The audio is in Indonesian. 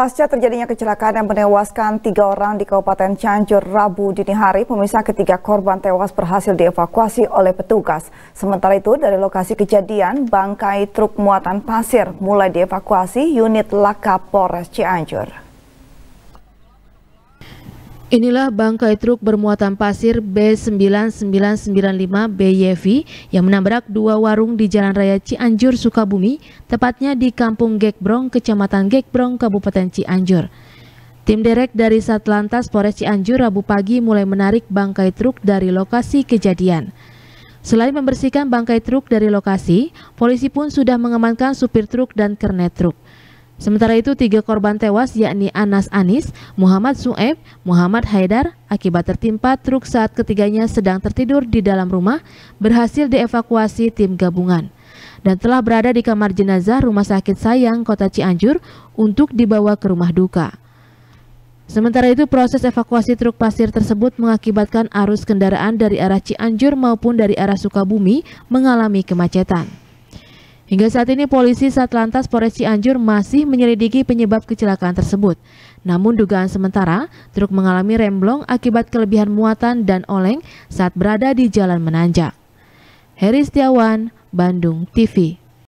Pasca terjadinya kecelakaan yang menewaskan tiga orang di Kabupaten Cianjur Rabu dini hari, pemirsa ketiga korban tewas berhasil dievakuasi oleh petugas. Sementara itu dari lokasi kejadian, bangkai truk muatan pasir mulai dievakuasi unit Laka Polres Cianjur. Inilah bangkai truk bermuatan pasir B9995 BYV yang menabrak dua warung di Jalan Raya Cianjur, Sukabumi, tepatnya di Kampung Gekbrong, Kecamatan Gekbrong, Kabupaten Cianjur. Tim derek dari Satlantas Polres Cianjur Rabu pagi mulai menarik bangkai truk dari lokasi kejadian. Selain membersihkan bangkai truk dari lokasi, polisi pun sudah mengamankan supir truk dan kernet truk. Sementara itu tiga korban tewas yakni Anas Anis, Muhammad Sueb, Muhammad Haidar akibat tertimpa truk saat ketiganya sedang tertidur di dalam rumah berhasil dievakuasi tim gabungan dan telah berada di kamar jenazah Rumah Sakit Sayang Kota Cianjur untuk dibawa ke rumah duka. Sementara itu proses evakuasi truk pasir tersebut mengakibatkan arus kendaraan dari arah Cianjur maupun dari arah Sukabumi mengalami kemacetan. Hingga saat ini polisi Satlantas Polres Cianjur masih menyelidiki penyebab kecelakaan tersebut. Namun dugaan sementara, truk mengalami remblong akibat kelebihan muatan dan oleng saat berada di jalan menanjak. Heri Setiawan, Bandung TV